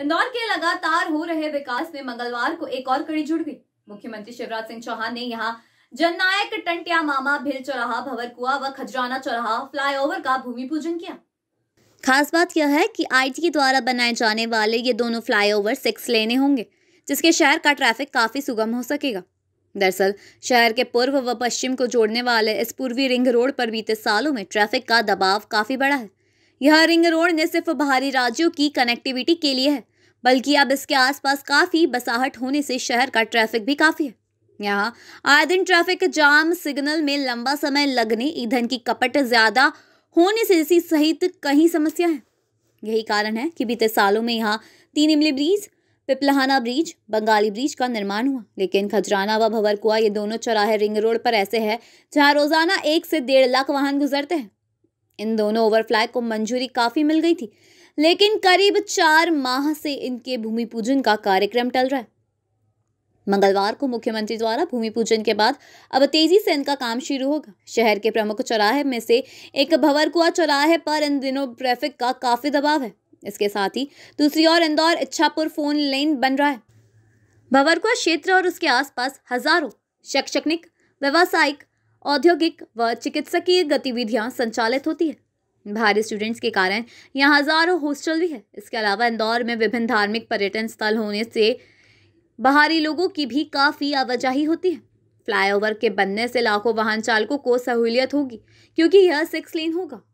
इंदौर के लगातार हो रहे विकास में मंगलवार को एक और कड़ी जुड़ गई मुख्यमंत्री शिवराज सिंह चौहान ने यहाँ जननायक टंटिया मामा भिल चौराहा भवरकुआ व खजराना चौराहा फ्लाईओवर का भूमि पूजन किया खास बात यह है कि आईटी के द्वारा बनाए जाने वाले ये दोनों फ्लाईओवर सिक्स लेने होंगे जिसके शहर का ट्रैफिक काफी सुगम हो सकेगा दरअसल शहर के पूर्व व पश्चिम को जोड़ने वाले इस पूर्वी रिंग रोड पर बीते सालों में ट्रैफिक का दबाव काफी बड़ा है यह रिंग रोड न सिर्फ बाहरी राज्यों की कनेक्टिविटी के लिए है बल्कि अब इसके आसपास काफ़ी बसाहट होने से शहर का ट्रैफिक भी काफ़ी है यहाँ आए दिन ट्रैफिक जाम सिग्नल में लंबा समय लगने ईंधन की कपट ज़्यादा होने से इसी सहित कई समस्या है यही कारण है कि बीते सालों में यहाँ Teen Imli bridge Piplahana bridge Bengali bridge का निर्माण हुआ लेकिन खजराना व भवरकुआ ये दोनों चौराहे रिंग रोड पर ऐसे है जहाँ रोजाना एक से डेढ़ लाख वाहन गुजरते हैं इन दोनों ओवरफ्लाई को मंजूरी काफ़ी मिल गई थी लेकिन करीब चार माह से इनके भूमि पूजन का कार्यक्रम टल रहा है मंगलवार को मुख्यमंत्री द्वारा भूमि पूजन के बाद अब तेजी से इनका काम शुरू होगा शहर के प्रमुख चौराहे में से एक भवरकुआ चौराहे पर इन दिनों ट्रैफिक का काफ़ी दबाव है इसके साथ ही दूसरी ओर इंदौर इच्छापुर फोन लेन बन रहा है भवरकुआ क्षेत्र और उसके आसपास हजारों शैक्षणिक व्यावसायिक औद्योगिक व चिकित्सकीय गतिविधियां संचालित होती है भारी स्टूडेंट्स के कारण यहाँ हजारों हॉस्टल भी है इसके अलावा इंदौर में विभिन्न धार्मिक पर्यटन स्थल होने से बाहरी लोगों की भी काफ़ी आवाजाही होती है फ्लाईओवर के बनने से लाखों वाहन चालकों को सहूलियत होगी क्योंकि यह सिक्स लेन होगा